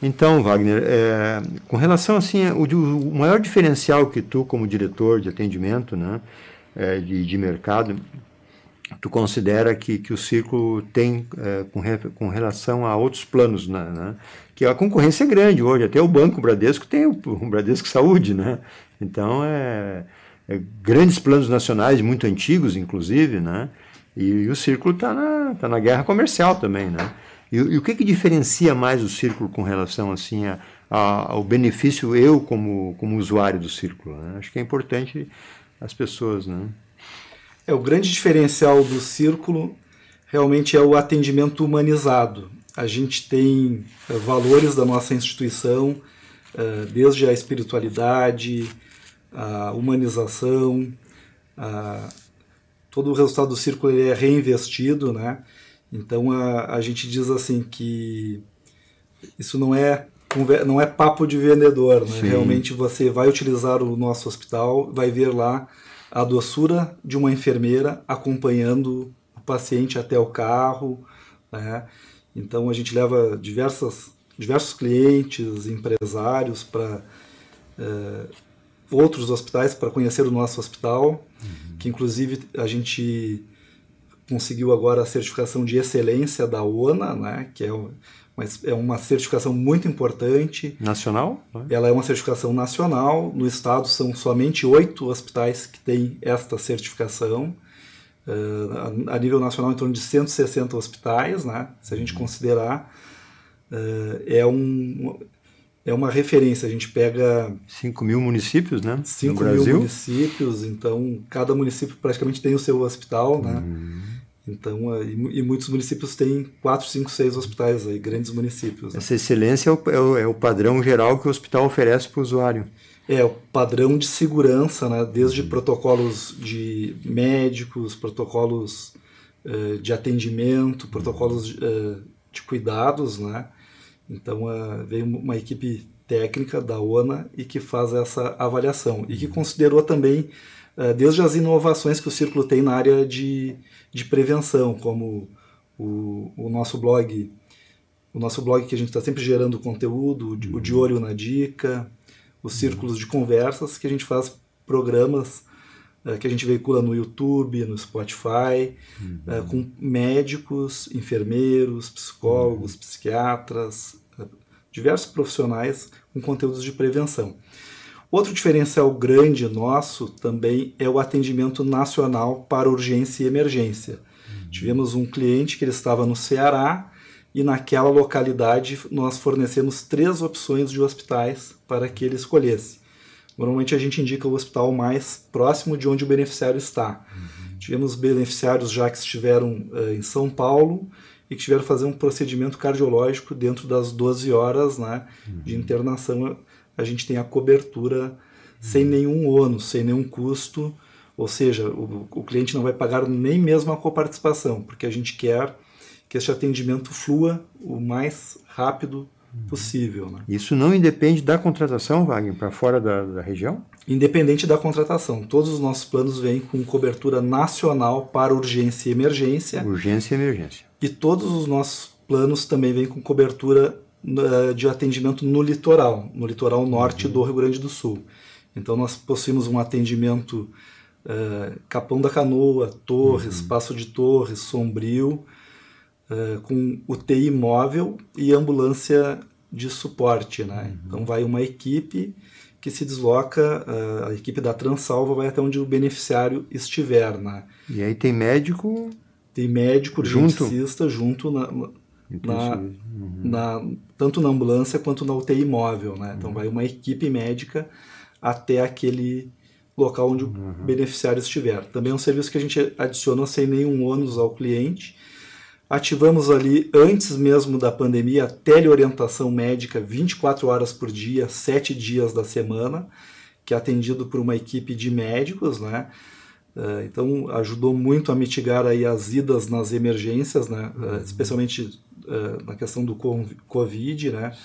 Então, Wagner, é, com relação assim, o, o, maior diferencial que tu, como diretor de atendimento, né, é, de, de, mercado, tu considera que, que o círculo tem é, com, re, com relação a outros planos, né, né, que a concorrência é grande hoje, até o banco Bradesco tem o, o Bradesco Saúde, né? Então é, é grandes planos nacionais muito antigos, inclusive, né? E, e o círculo está na, tá na guerra comercial também, né? E, e o que, que diferencia mais o círculo com relação assim a, a, ao benefício eu como, como usuário do círculo? Né? Acho que é importante as pessoas, né? É o grande diferencial do círculo realmente é o atendimento humanizado. A gente tem é, valores da nossa instituição, é, desde a espiritualidade, a humanização, a, todo o resultado do círculo é reinvestido, né? Então a, a gente diz assim que isso não é não é papo de vendedor, né? realmente você vai utilizar o nosso hospital, vai ver lá a doçura de uma enfermeira acompanhando o paciente até o carro, né? Então a gente leva diversas, diversos clientes, empresários para eh, outros hospitais para conhecer o nosso hospital, uhum. que inclusive a gente conseguiu agora a certificação de excelência da ONA, né, que é, é uma certificação muito importante. Nacional? Né? Ela é uma certificação nacional. No estado são somente oito hospitais que têm esta certificação. Uh, a nível nacional, em torno de 160 hospitais, né? se a gente uhum. considerar. Uh, é, um, é uma referência. A gente pega. 5 mil municípios, né? 5 mil Brasil. municípios, então cada município praticamente tem o seu hospital, né? Uhum. Então, é, e, muitos municípios têm quatro, cinco, seis hospitais aí, grandes municípios. Né? Essa excelência é o, é, o, é padrão geral que o hospital oferece para o usuário. É, o padrão de segurança, né? desde uhum. protocolos de médicos, protocolos uh, de atendimento, uhum. protocolos uh, de cuidados, né? Então, uh, uma equipe técnica da ONA e que faz essa avaliação e que uhum. considerou também desde as inovações que o Círculo tem na área de de prevenção, como o, o nosso blog, o nosso blog que a gente está sempre gerando conteúdo, o, de uhum. olho na dica, os uhum. círculos de conversas que a gente faz programas eh, que a gente veicula no YouTube, no Spotify, eh, uhum. com médicos, enfermeiros, psicólogos, uhum. psiquiatras, eh, diversos profissionais com conteúdos de prevenção. Outro diferencial é grande nosso também é o atendimento nacional para urgência e emergência. Uhum. Tivemos um cliente que ele estava no Ceará e naquela localidade nós fornecemos três opções de hospitais para que ele escolhesse. Normalmente a gente indica o hospital mais próximo de onde o beneficiário está. Uhum. Tivemos beneficiários já que estiveram uh, em São Paulo e que tiveram que fazer um procedimento cardiológico dentro das 12 horas né, uhum. de internação a gente tem a cobertura sem hum. nenhum ônus, sem nenhum custo, ou seja, o, o cliente não vai pagar nem mesmo a coparticipação, porque a gente quer que este atendimento flua o mais rápido uhum. possível. Né? Isso não independe da contratação, Wagner, para fora da, da, região? Independente da contratação. Todos os nossos planos vêm com cobertura nacional para urgência e emergência. Urgência e emergência. E todos os nossos planos também vêm com cobertura eh, de atendimento no litoral, no litoral norte uhum. do Rio Grande do Sul. Então nós possuímos um atendimento uh, Capão da Canoa, Torres, uhum. Passo de Torres, Sombrio, uh, com UTI móvel e ambulância de suporte. Né? Uhum. Então vai uma equipe que se desloca, uh, a equipe da Transalva vai até onde o beneficiário estiver. Né? E aí tem médico? Tem médico, junto? junto na, na, uhum. na, tanto na ambulância quanto na UTI móvel, né? Então, uhum. Então vai uma equipe médica até aquele local onde uhum. o beneficiário estiver. Também é um serviço que a gente adiciona sem nenhum ônus ao cliente. Ativamos ali, antes mesmo da pandemia, a teleorientação médica 24 horas por dia, 7 dias da semana, que é atendido por uma equipe de médicos, né? É, então ajudou muito a mitigar aí as idas nas emergências, né? Uhum. especialmente uh, na questão do Covid, né?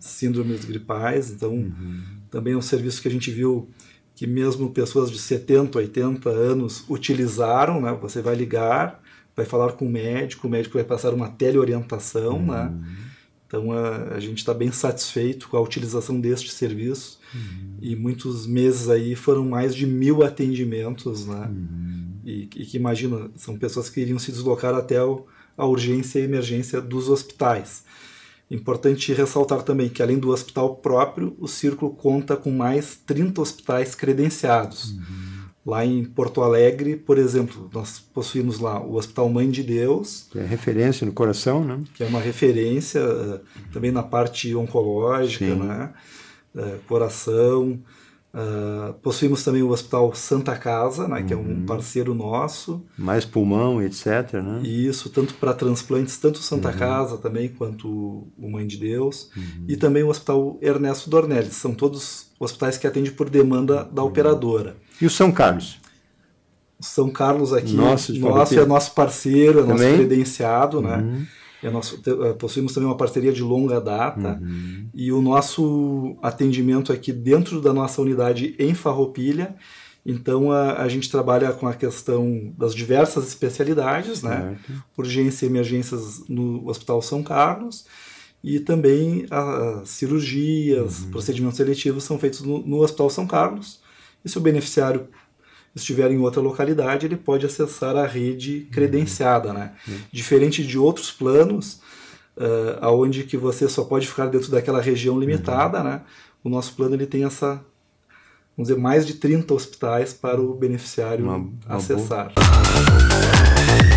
síndromes gripais. Então, uhum. também é um serviço que a gente viu que mesmo pessoas de 70, 80 anos utilizaram. Né? Você vai ligar, vai falar com o médico, o médico vai passar uma teleorientação, né? uhum. né? Então a, a gente está bem satisfeito com a utilização deste serviço uhum. e muitos meses aí foram mais de mil atendimentos, né? Uhum. E, e, que imagina, são pessoas que iriam se deslocar até o, a urgência e emergência dos hospitais. Importante ressaltar também que, além do hospital próprio, o Círculo conta com mais 30 hospitais credenciados. Uhum. Lá em Porto Alegre, por exemplo, nós possuímos lá o Hospital Mãe de Deus. Que é referência no coração, né? Que é uma referência uh, também na parte oncológica, Sim. né? Uh, coração. Uh, possuímos também o Hospital Santa Casa, né, uhum. que é um uhum. parceiro nosso. Mais pulmão, etc. Né? Isso, tanto para transplantes, tanto Santa uhum. Casa também, quanto o Mãe de Deus. Uhum. E também o Hospital Ernesto Dornelles. São todos hospitais que atendem por demanda da uhum. operadora. E o São Carlos? São Carlos aqui, nosso, nosso é nosso parceiro, é nosso credenciado, né? uhum. né? É nosso, eh, possuímos também uma parceria de longa data uhum. e o nosso atendimento aqui dentro da nossa unidade em Farroupilha então a, a, gente trabalha com a questão das diversas especialidades, né? Certo. Urgência e emergências no Hospital São Carlos e também as cirurgias, uhum. procedimentos seletivos são feitos no, no Hospital São Carlos. E se o beneficiário estiver em outra localidade, ele pode acessar a rede uhum. credenciada. Né? Uhum. Diferente de outros planos, uh, eh, onde que você só pode ficar dentro daquela região uhum. limitada, uhum. né? o nosso plano ele tem essa, vamos dizer, mais de 30 hospitais para o beneficiário uma, uma acessar. Boa.